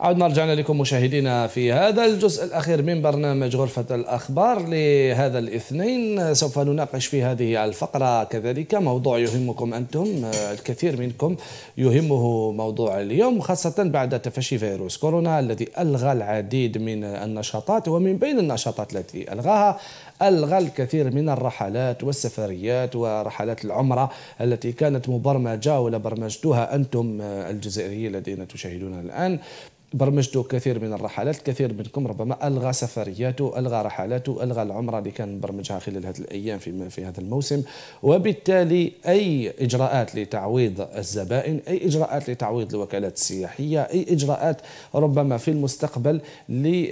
عدنا رجعنا لكم مشاهدينا في هذا الجزء الأخير من برنامج غرفة الأخبار لهذا الاثنين سوف نناقش في هذه الفقرة كذلك موضوع يهمكم أنتم آه، الكثير منكم يهمه موضوع اليوم خاصة بعد تفشي فيروس كورونا الذي ألغى العديد من النشاطات ومن بين النشاطات التي ألغاها ألغى الكثير من الرحلات والسفريات ورحلات العمرة التي كانت مبرمجة ولا برمجتها أنتم آه، الجزائريين الذين تشاهدون الآن برمجته كثير من الرحلات كثير منكم ربما ألغى سفرياته ألغى رحلاته ألغى العمرة اللي كان مبرمجها خلال هذه الأيام في, في هذا الموسم وبالتالي أي إجراءات لتعويض الزبائن أي إجراءات لتعويض الوكالات السياحية أي إجراءات ربما في المستقبل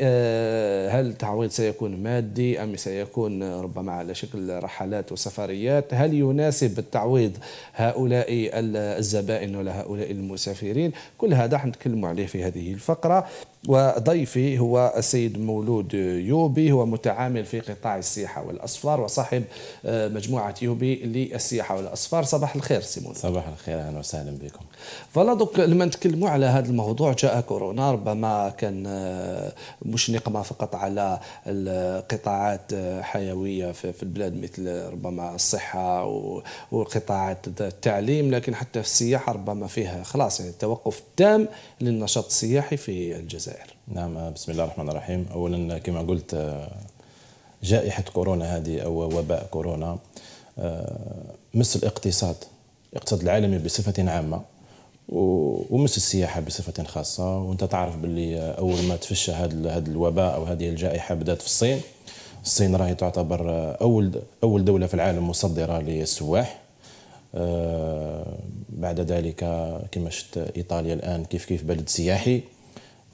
آه، هل التعويض سيكون مادي أم سيكون ربما على شكل رحلات وسفريات هل يناسب التعويض هؤلاء الزبائن ولا هؤلاء المسافرين كل هذا حنتكلموا عليه في هذه الفترة الفقرة وضيفي هو السيد مولود يوبي هو متعامل في قطاع السياحة والأسفار وصاحب آه، مجموعة يوبي للسياحة والأسفار صباح الخير سيمون صباح الخير أهلا وسهلا بكم فلدك دوك لما نتكلموا على هذا الموضوع جاء كورونا ربما كان آه، مش نقمة فقط على القطاعات آه، حيوية في البلاد مثل ربما الصحة وقطاعات التعليم لكن حتى في السياحة ربما فيها خلاص يعني توقف تام للنشاط السياحي في الجزائر الجزائر نعم بسم الله الرحمن الرحيم أولا كما قلت جائحة كورونا هذه أو وباء كورونا مس الاقتصاد الاقتصاد العالمي بصفة عامة ومس السياحة بصفة خاصة وانت تعرف باللي أول ما تفشى هذا الوباء أو هذه الجائحة بدأت في الصين الصين راهي تعتبر أول أول دولة في العالم مصدرة للسواح بعد ذلك كما شفت إيطاليا الآن كيف كيف بلد سياحي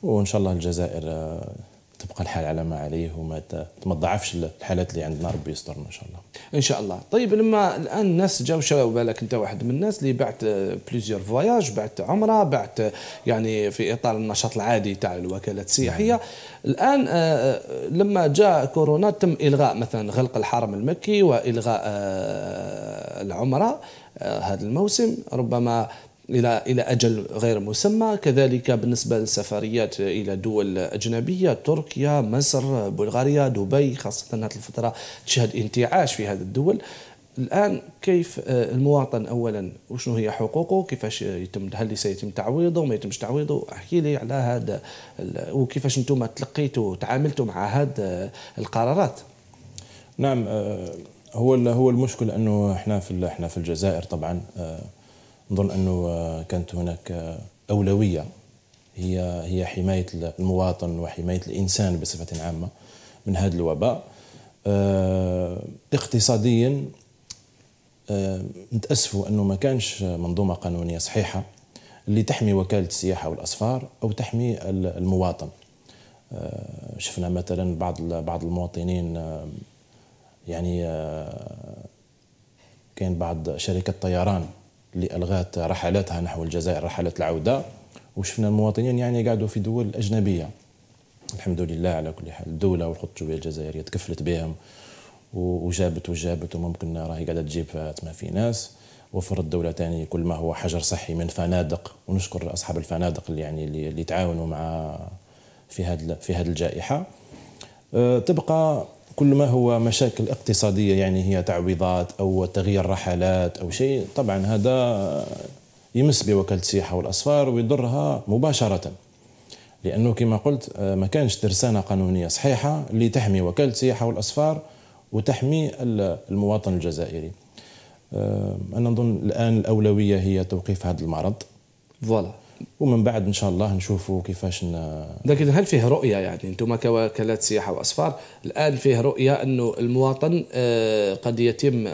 وان شاء الله الجزائر آه، تبقى الحال على ما عليه وما تضعفش الحالات اللي عندنا ربي يسترنا ان شاء الله ان شاء الله طيب لما الان الناس جاوا شراو بالك انت واحد من الناس اللي بعت بليزيور آه، فواياج بعت عمره بعت آه، يعني في اطار النشاط العادي تاع الوكالات السياحيه نعم. الان لما جاء كورونا تم الغاء مثلا غلق الحرم المكي والغاء العمره هذا الموسم ربما الى الى اجل غير مسمى كذلك بالنسبه للسفريات الى دول اجنبيه تركيا مصر بلغاريا دبي خاصه هذه الفتره تشهد انتعاش في هذه الدول الان كيف آه، المواطن اولا وشنو هي حقوقه كيفاش يتم هل سيتم تعويضه ما يتمش تعويضه احكي لي على هذا وكيفاش انتم تلقيتوا تعاملتوا مع هذه القرارات نعم آه، هو هو المشكل انه احنا في احنا في الجزائر طبعا آه، نظن انه آه، كانت هناك آه، اولويه هي هي حمايه المواطن وحمايه الانسان بصفه عامه من هذا الوباء آه، اقتصاديا نتاسفوا انه ما كانش منظومه قانونيه صحيحه اللي تحمي وكاله السياحه والاسفار او تحمي المواطن شفنا مثلا بعض بعض المواطنين يعني كان بعض شركات طيران اللي الغات رحلاتها نحو الجزائر رحلات العوده وشفنا المواطنين يعني قاعدوا في دول اجنبيه الحمد لله على كل حال الدوله والخطه الجويه الجزائريه تكفلت بهم وجابت وجابت وممكن راهي قاعده تجيب فاتما في ناس وفر الدوله ثاني كل ما هو حجر صحي من فنادق ونشكر اصحاب الفنادق اللي يعني اللي تعاونوا مع في هذه في هذه الجائحه أه، تبقى كل ما هو مشاكل اقتصادية يعني هي تعويضات أو تغيير رحلات أو شيء طبعا هذا يمس بوكالة السياحة والأسفار ويضرها مباشرة لأنه كما قلت آه، ما كانش ترسانة قانونية صحيحة اللي تحمي وكالة السياحة والأسفار وتحمي المواطن الجزائري آه، أنا نظن الآن الأولوية هي توقيف هذا المرض فوالا ومن بعد ان شاء الله نشوفوا كيفاش ن... لكن هل فيه رؤيه يعني انتم كوكالات سياحه واسفار الان فيه رؤيه انه المواطن آه، قد يتم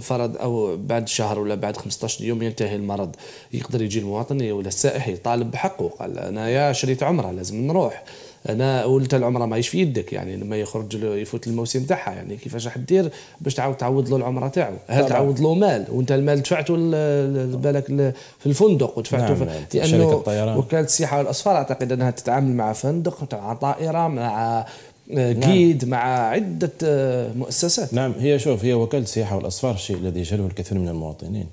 فرض او بعد شهر ولا بعد 15 يوم ينتهي المرض يقدر يجي المواطن ولا السائح يطالب بحقه قال انايا شريت عمره لازم نروح انا ولت العمره ماهيش في يدك يعني لما يخرج يفوت الموسم تاعها يعني كيفاش راح دير باش تعاود تعوض له العمره تاعو هل تعوض له مال وانت المال دفعته بالك في الفندق ودفعته نعم في نعم، لانه وكاله السياحه والاصفار اعتقد انها تتعامل مع فندق مع طائره مع جيد آه، نعم. مع عدة آه، مؤسسات نعم هي شوف هي وكالة السياحة والأسفار الشيء الذي يجهله الكثير من المواطنين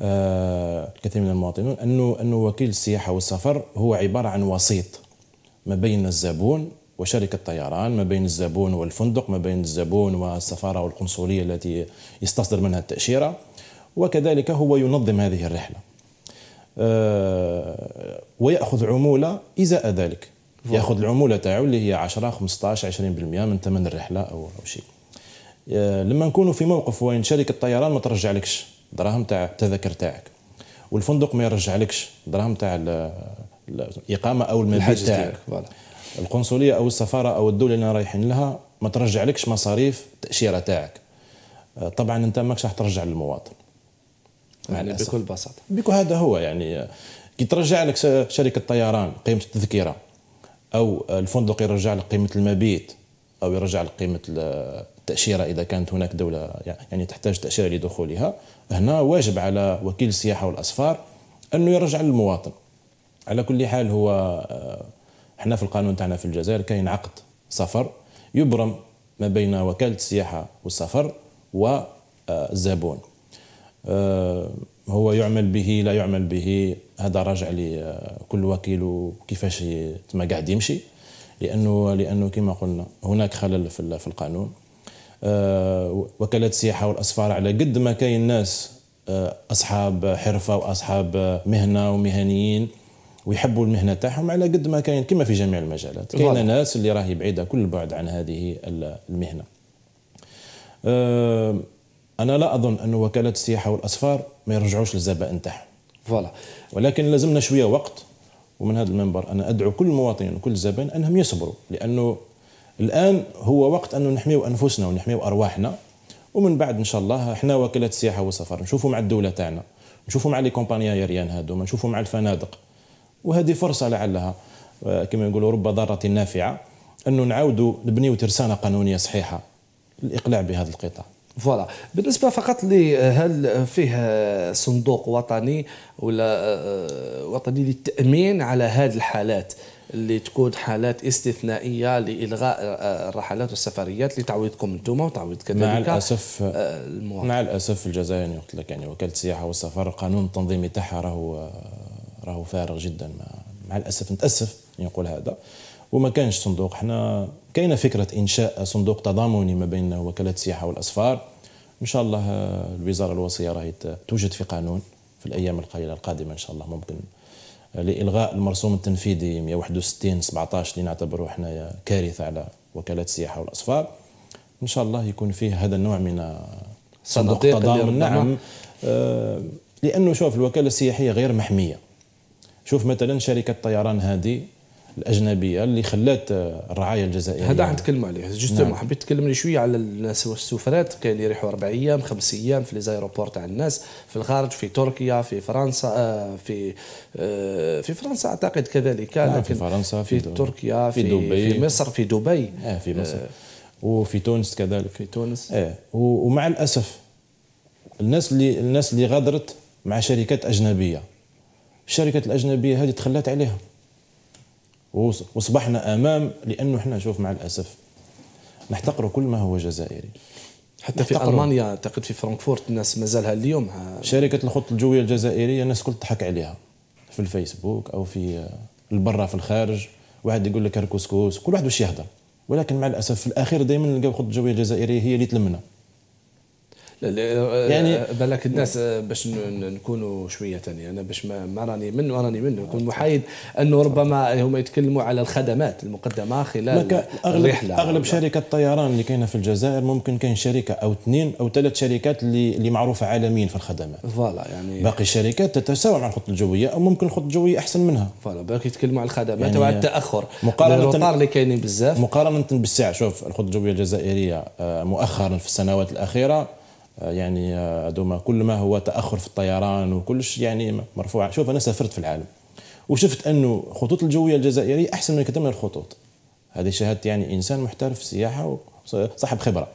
آه الكثير من المواطنين أنه أنه وكيل السياحة والسفر هو عبارة عن وسيط ما بين الزبون وشركة طيران ما بين الزبون والفندق ما بين الزبون والسفارة والقنصلية التي يستصدر منها التأشيرة وكذلك هو ينظم هذه الرحلة آه، ويأخذ عمولة إزاء ذلك يأخذ العمولة تاعو اللي هي 10 15 20% من ثمن الرحلة أو أو شيء آه، لما نكونوا في موقف وين شركة الطيران ما ترجعلكش دراهم تاع التذاكر تاعك والفندق ما يرجعلكش دراهم تاع الاقامه او المبيت تاعك القنصليه او السفاره او الدوله اللي رايحين لها ما ترجعلكش مصاريف التاشيره تاعك آه، طبعا انت ماكش راح ترجع للمواطن يعني بكل بساطه بكل هذا هو يعني كي ترجع لك شركه طيران قيمه التذكره او الفندق يرجع لك قيمه المبيت او يرجع لك قيمه التاشيره اذا كانت هناك دوله يعني تحتاج تاشيره لدخولها هنا واجب على وكيل السياحه والاسفار انه يرجع للمواطن على كل حال هو آه، احنا في القانون تاعنا في الجزائر كاين عقد سفر يبرم ما بين وكاله السياحه والسفر والزبون آه، آه، هو يعمل به لا يعمل به هذا راجع لكل وكيل وكيفاش تما قاعد يمشي لانه لانه كما قلنا هناك خلل في القانون وكاله السياحه والاسفار على قد ما كاين ناس اصحاب حرفه واصحاب مهنه ومهنيين ويحبوا المهنه تاعهم على قد ما كاين كما في جميع المجالات كاين ناس اللي راهي بعيده كل البعد عن هذه المهنه أه انا لا اظن ان وكالات السياحه والاسفار ما يرجعوش للزبائن تاعهم فوالا ولكن لازمنا شويه وقت ومن هذا المنبر انا ادعو كل مواطن وكل زبائن انهم يصبروا لانه الان هو وقت انه نحميو انفسنا ونحميو ارواحنا ومن بعد ان شاء الله احنا وكالات السياحه والسفر نشوفوا مع الدوله تاعنا نشوفوا مع لي كومبانيا ايريان هادو نشوفوا مع الفنادق وهذه فرصه لعلها آه، كما نقولوا رب ضاره نافعه انه نعاودوا نبنيو ترسانه قانونيه صحيحه للاقلاع بهذا القطاع فوالا بالنسبه فقط آه، هل فيه آه، صندوق وطني ولا وطني للتامين على هذه الحالات اللي تكون حالات استثنائيه لالغاء الرحلات والسفريات لتعويضكم انتم وتعويض كذلك مع الاسف المواطن. مع الاسف الجزائر يعني قلت لك يعني وكاله السياحه والسفر القانون التنظيمي تاعها راهو راهو فارغ جدا مع, مع الاسف نتاسف نقول هذا وما كانش صندوق حنا كاينه فكره انشاء صندوق تضامني ما بين وكالات السياحه والاسفار ان شاء الله آه، الوزاره الوصيه راهي توجد في قانون في الايام القليله القادمه ان شاء الله ممكن آه، لالغاء المرسوم التنفيذي 161 17 اللي نعتبره حنايا كارثه على وكالات السياحه والاسفار ان شاء الله يكون فيه هذا النوع من آه، صندوق تضامن نعم آه لانه شوف الوكاله السياحيه غير محميه شوف مثلا شركه الطيران هذه الاجنبيه اللي خلات آه، الرعايه الجزائريه هذا نتكلم يعني. عليه جوستومون نعم. حبيت تكلمني شويه على السفرات كاين اللي يريحوا اربع ايام خمس ايام في ليزايروبور تاع الناس في الخارج في تركيا في فرنسا آه، في آه، في فرنسا اعتقد كذلك نعم في فرنسا في, في تركيا في, في دبي في مصر في دبي آه في مصر آه وفي تونس كذلك في تونس آه ومع الاسف الناس اللي الناس اللي غادرت مع شركات اجنبيه الشركات الاجنبيه هذه تخلات عليها واصبحنا امام لانه احنا شوف مع الاسف نحتقر كل ما هو جزائري حتى في المانيا اعتقد في فرانكفورت الناس مازالها اليوم شركه الخطوط الجويه الجزائريه الناس كل تضحك عليها في الفيسبوك او في البرة في الخارج واحد يقول لك كركوسكوس كل واحد واش يهضر ولكن مع الاسف في الاخير دائما نلقاو الخطوط الجويه الجزائريه هي اللي تلمنا آه، يعني بالك الناس آه، باش نكونوا شويه ثاني انا باش ما راني منه راني منه نكون محايد انه ربما هما يتكلموا على الخدمات المقدمه خلال أغلب الرحله اغلب شركه الطيران اللي كاينه في الجزائر ممكن كاين شركه او اثنين او ثلاث شركات اللي اللي معروفه عالميا في الخدمات فوالا يعني باقي الشركات تتساوى مع الخطوط الجويه او ممكن الخطوط الجويه احسن منها فوالا باقي يتكلموا على الخدمات يعني وعلى التاخر مقارنه اللي كاينين بزاف مقارنه بالساعه شوف الخطوط الجويه الجزائريه آه، مؤخرا في السنوات الاخيره آه، يعني آه، دوما كل ما هو تاخر في الطيران وكلش يعني مرفوع شوف انا سافرت في العالم وشفت انه خطوط الجويه الجزائريه احسن من كثير من الخطوط هذه شهاده يعني انسان محترف سياحه وصاحب خبره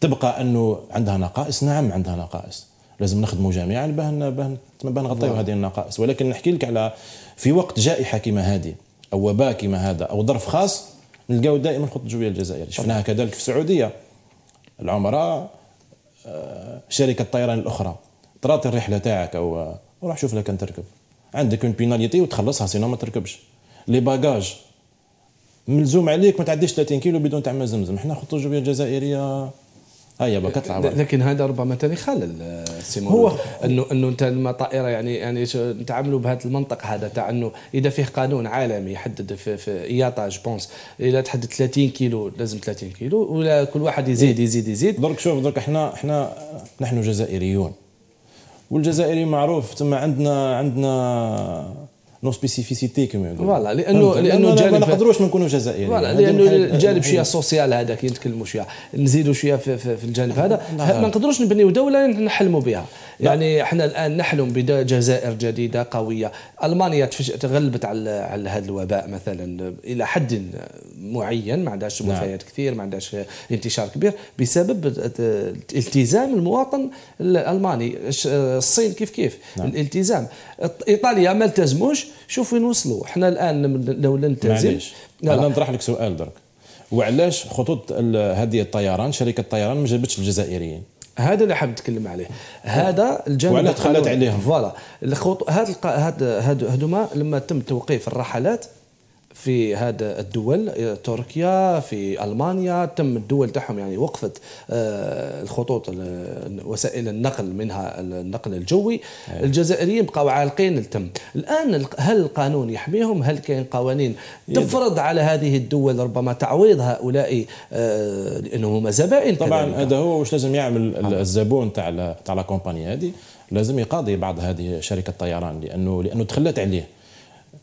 تبقى انه عندها نقائص نعم عندها نقائص لازم نخدموا جميعا باه باه نغطيو نعم. هذه النقائص ولكن نحكي لك على في وقت جائحه كما هذه او وباء كما هذا او ظرف خاص نلقاو دائما الخطوط الجويه الجزائريه شفناها كذلك في السعوديه العمره آه، شركه الطيران الاخرى طرات الرحله تاعك او آه، روح شوف لك تركب عندك اون بيناليتي وتخلصها سينو ما تركبش لي باجاج ملزوم عليك ما تعديش 30 كيلو بدون تعمل زمزم حنا خطوط الجويه جزائريه هي بقت لعبة لكن هذا ربما ثاني خلل سيمون هو انه انه انت لما طائره يعني يعني نتعاملوا بهذا المنطق هذا تاع انه اذا فيه قانون عالمي يحدد في, في اياتا جوبونس اذا تحدد 30 كيلو لازم 30 كيلو ولا كل واحد يزيد إيه. يزيد يزيد درك شوف درك احنا احنا نحن جزائريون والجزائري معروف تما عندنا عندنا نو سبيسيفيسيتي كما يقولوا فوالا لانه لانه الجانب ما نقدروش ما نكونوش جزائريين فوالا لانه الجانب شويه سوسيال هذا كي نتكلموا شويه نزيدوا شويه في, في, في الجانب هذا نعم. ما نقدروش نبنيو دوله نحلموا بها نعم. يعني احنا الان نحلم بجزائر جديده قويه المانيا تغلبت على على هذا الوباء مثلا الى حد معين ما عندهاش وفيات نعم. كثير ما عندهاش انتشار كبير بسبب التزام المواطن الالماني الصين كيف كيف الالتزام ايطاليا ما التزموش شوف وين وصلوا حنا الان لو نلتزم انا نطرح لك سؤال درك وعلاش خطوط هذه الطيران شركه الطيران ما جابتش الجزائريين هذا اللي حاب نتكلم عليه هذا الجانب وعلى دخلت عليهم فوالا الخطو... هاد الق... هاد هاد هادوما لما تم توقيف الرحلات في هذا الدول إيه، تركيا في المانيا تم الدول تاعهم يعني وقفت آه، الخطوط وسائل النقل منها النقل الجوي أيوة. الجزائريين بقاو عالقين التم الان هل القانون يحميهم هل كاين قوانين تفرض على هذه الدول ربما تعويض هؤلاء آه، لانهم هما زبائن طبعا هذا هو واش لازم يعمل الزبون تاع تاع لا كومباني هذه لازم يقاضي بعض هذه شركه الطيران لانه لانه تخلت عليه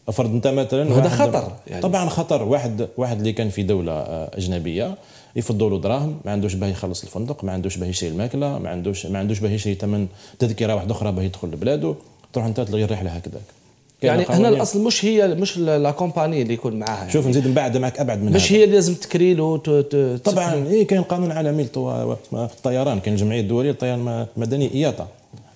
افرض انت مثلا هذا خطر يعني طبعا خطر واحد واحد اللي كان في دوله آه، اجنبيه يفضوا له دراهم ما عندوش باه يخلص الفندق ما عندوش باه يشري الماكله ما عندوش ما عندوش باه يشري ثمن تذكره واحده اخرى باه يدخل لبلاده تروح انت تلغي الرحله هكذاك يعني هنا الاصل مش هي مش لا كومباني اللي يكون معاها شوف يعني نزيد نبعد معك ابعد من مش هي اللي لازم تكري له طبعا اي كاين قانون عالمي في الطيران كاين الجمعيه الدوليه للطيران المدني اياطا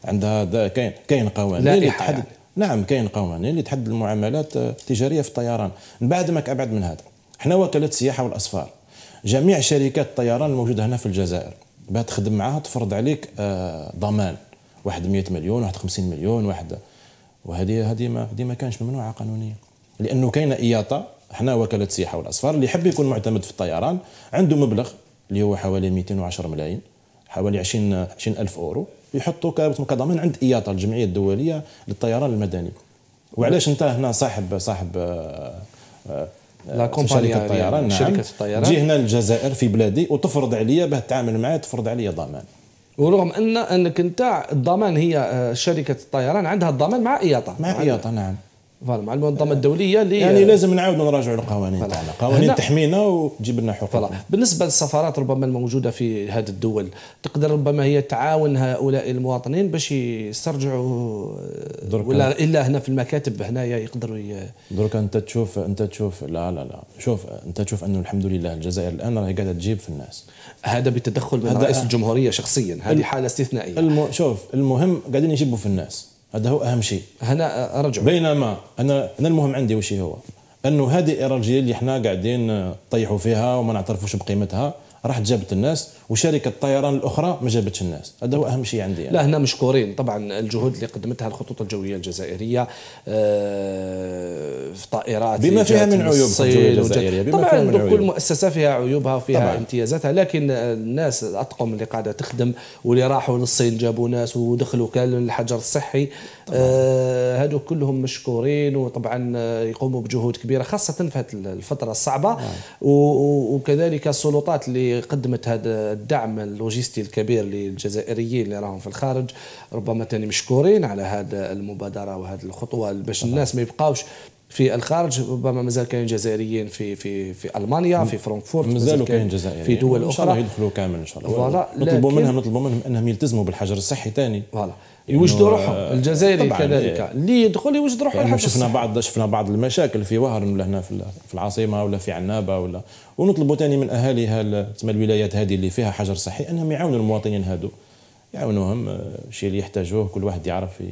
عندها كاين كاين قوانين لائحه يعني. نعم كاين قوانين اللي تحدد المعاملات آه، التجاريه في الطيران من بعد ما ابعد من هذا احنا وكاله السياحه والاسفار جميع شركات الطيران الموجوده هنا في الجزائر باه تخدم معاها تفرض عليك آه، ضمان واحد 100 مليون واحد 50 مليون واحد وهذه هذه ما هذه ما كانش ممنوعه قانونيا لانه كاينه اياطه احنا وكاله السياحه والاسفار اللي يحب يكون معتمد في الطيران عنده مبلغ اللي هو حوالي 210 ملايين حوالي 20 20000 اورو يحطوا كابوس كضمان عند اياطا الجمعيه الدوليه للطيران المدني وعلاش انت هنا صاحب صاحب آه، آه، لا شركه يعني، الطيران نعم شركه الطيران تجي هنا للجزائر في بلادي وتفرض عليا باه تعامل معايا تفرض عليا ضمان ورغم ان انك انت الضمان هي آه، شركه الطيران عندها الضمان مع اياطا مع اياطا نعم فوالا مع المنظمه الدوليه اللي يعني لازم نعاود نراجعوا القوانين تاعنا قوانين تحمينا وتجيب لنا حقوقنا بالنسبه للسفارات ربما الموجوده في هذه الدول تقدر ربما هي تعاون هؤلاء المواطنين باش يسترجعوا ولا الا هنا في المكاتب هنايا يقدروا ي... درك انت تشوف انت تشوف لا لا لا شوف انت تشوف انه الحمد لله الجزائر الان راهي قاعده تجيب في الناس هذا بتدخل من رئيس الجمهوريه شخصيا هذه حاله استثنائيه الم... شوف المهم قاعدين يجيبوا في الناس هذا هو اهم شيء هنا ارجع بينما انا انا المهم عندي وش هو انه هذه الارجيه اللي احنا قاعدين نطيحوا فيها وما نعترفوش بقيمتها راح جابت الناس وشركه الطيران الاخرى ما جابتش الناس هذا هو اهم شيء عندي يعني. لا هنا مشكورين طبعا الجهود اللي قدمتها الخطوط الجويه الجزائريه آه، في طائرات بما فيها من عيوب الجزائريه بما طبعا من عيوب. كل مؤسسه فيها عيوبها وفيها طبعا. امتيازاتها لكن الناس الاطقم اللي قاعده تخدم واللي راحوا للصين جابوا ناس ودخلوا كان الحجر الصحي آه كلهم مشكورين وطبعا يقوموا بجهود كبيره خاصه في هذه الفتره الصعبه آه. وكذلك السلطات اللي قدمت هذا الدعم اللوجستي الكبير للجزائريين اللي راهم في الخارج ربما تاني مشكورين على هذا المبادره وهذه الخطوه باش الناس ما يبقاوش في الخارج ربما مازال كاين جزائريين في في في المانيا في فرانكفورت مازالوا كاين جزائريين في دول اخرى ان شاء الله يدخلوا كامل ان شاء الله فوالا نطلبوا منهم نطلبوا منهم انهم يلتزموا بالحجر الصحي ثاني فوالا يوجدوا روحهم الجزائري كذلك إيه. اللي يدخل يوجد روحه يعني شفنا بعض شفنا بعض المشاكل في ولا هنا في العاصمه ولا في عنابه ولا ونطلبوا ثاني من اهاليها تسمى الولايات هذه اللي فيها حجر صحي انهم يعاونوا المواطنين هادو يعاونوهم الشيء آه، اللي يحتاجوه كل واحد يعرف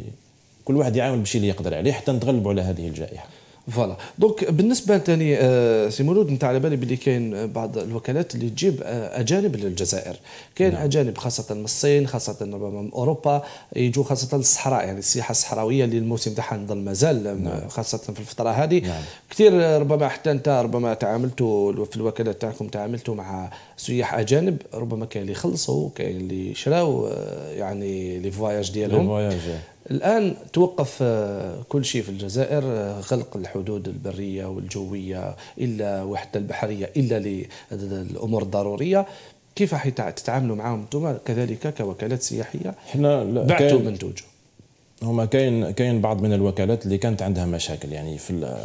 كل واحد يعاون بشيء اللي يقدر عليه حتى نتغلبوا على هذه الجائحه فوالا دونك بالنسبه ثاني آه، سي مولود انت على بالي بلي كاين بعض الوكالات اللي تجيب آه، اجانب للجزائر كاين نعم. اجانب خاصه من الصين خاصه ربما من اوروبا يجوا خاصه للصحراء يعني السياحه الصحراويه اللي الموسم تاعها نظل مازال آه، نعم. خاصه في الفتره هذه نعم. كثير ربما حتى انت ربما تعاملتوا في الوكالات تاعكم تعاملتوا مع سياح اجانب ربما كاين اللي خلصوا كاين اللي شراو يعني لي فواياج ديالهم الان توقف آه، كل شيء في الجزائر غلق آه، الحدود البريه والجويه الا وحتى البحريه الا للامور الضروريه كيف راح تتعاملوا معاهم انتم كذلك كوكالات سياحيه احنا بعتوا منتوج هما كاين كاين بعض من الوكالات اللي كانت عندها مشاكل يعني في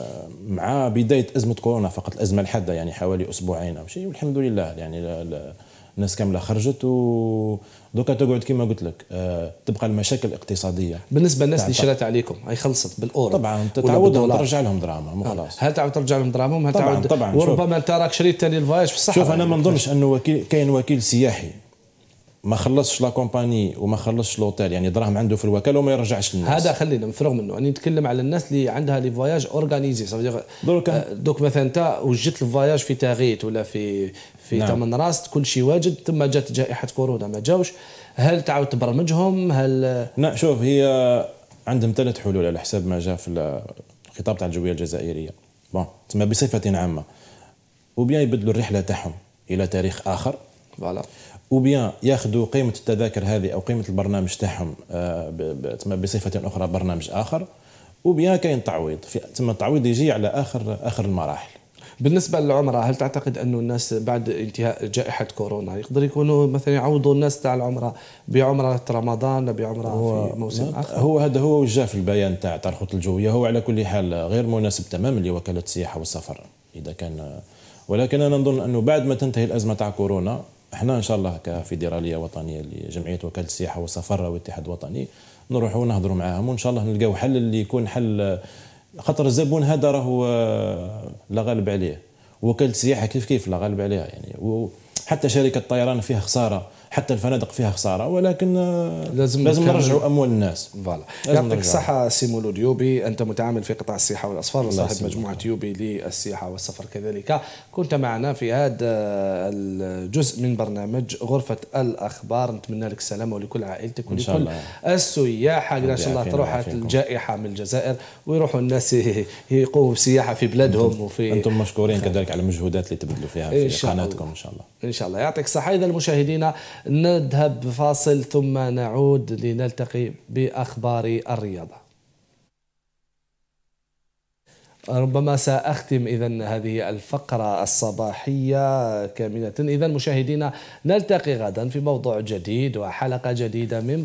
مع بدايه ازمه كورونا فقط الازمه الحاده يعني حوالي اسبوعين او شيء والحمد لله يعني الناس كامله خرجت و دوكا تقعد كما قلت لك آه تبقى المشاكل الاقتصاديه بالنسبه للناس اللي شرات عليكم هي خلصت بالاورو طبعا تعودهم ترجع لهم دراما مو آه. خلاص هل تعود ترجع لهم دراما هل تعود طبعا, طبعاً وربما انت راك شريت ثاني الفايش في الصحراء شوف انا ما نظنش انه كاين وكيل سياحي ما خلصش لا كومباني وما خلصش لوتيل يعني دراهم عنده في الوكاله وما يرجعش للناس هذا خلينا نفرغ منه راني يعني نتكلم على الناس اللي عندها لي فواياج اورغانيزي دوك دوك مثلا انت وجدت الفواياج في تاغيت ولا في في نعم. تمن راست كل شيء واجد ثم جات جائحه كورونا ما جاوش هل تعاود تبرمجهم هل آه، لا شوف هي عندهم ثلاث حلول على حساب ما جاء في الخطاب تاع الجويه الجزائريه بون تسمى بصفه عامه وبيا يبدلوا الرحله تاعهم الى تاريخ اخر فوالا وبيان ياخذوا قيمه التذاكر هذه او قيمه البرنامج تاعهم آه، بصفه اخرى برنامج اخر وبيان كاين تعويض تم التعويض يجي على اخر اخر المراحل بالنسبه للعمره هل تعتقد انه الناس بعد انتهاء جائحه كورونا يقدر يكونوا مثلا يعوضوا الناس تاع العمره بعمره رمضان بعمره في موسم نعم. اخر هو هذا هو وجه في البيان تاع تاع الخطوط الجويه هو على كل حال غير مناسب تماما لوكاله السياحه والسفر اذا كان ولكن انا نظن انه بعد ما تنتهي الازمه تاع كورونا احنا ان شاء الله كفيدراليه وطنيه لجمعيه وكاله السياحه والسفر والاتحاد الوطني نروحوا نهضروا معاهم وان شاء الله نلقاو حل اللي يكون حل خاطر الزبون هذا راهو آه، لا غالب عليه وكاله السياحه كيف كيف لا غالب عليها يعني وحتى شركه الطيران فيها خساره حتى الفنادق فيها خساره ولكن آه، لازم لازم نرجعوا اموال الناس فوالا يعطيك الصحه سي مولود يوبي انت متعامل في قطاع السياحه والاصفار صاحب مجموعه يوبي للسياحه والسفر كذلك كنت معنا في هذا الجزء من برنامج غرفه الاخبار نتمنى لك السلامه ولكل عائلتك ولكل إن شاء الله. السياحه ان شاء الله تروح الجائحه من الجزائر ويروحوا الناس يقوموا بسياحه في بلادهم وفي انتم مشكورين كذلك على المجهودات اللي تبذلوا فيها في قناتكم ان شاء الله ان شاء الله يعطيك الصحه اذا المشاهدين نذهب فاصل ثم نعود لنلتقي باخبار الرياضه ربما ساختم اذا هذه الفقره الصباحيه كامله اذا مشاهدينا نلتقي غدا في موضوع جديد وحلقه جديده من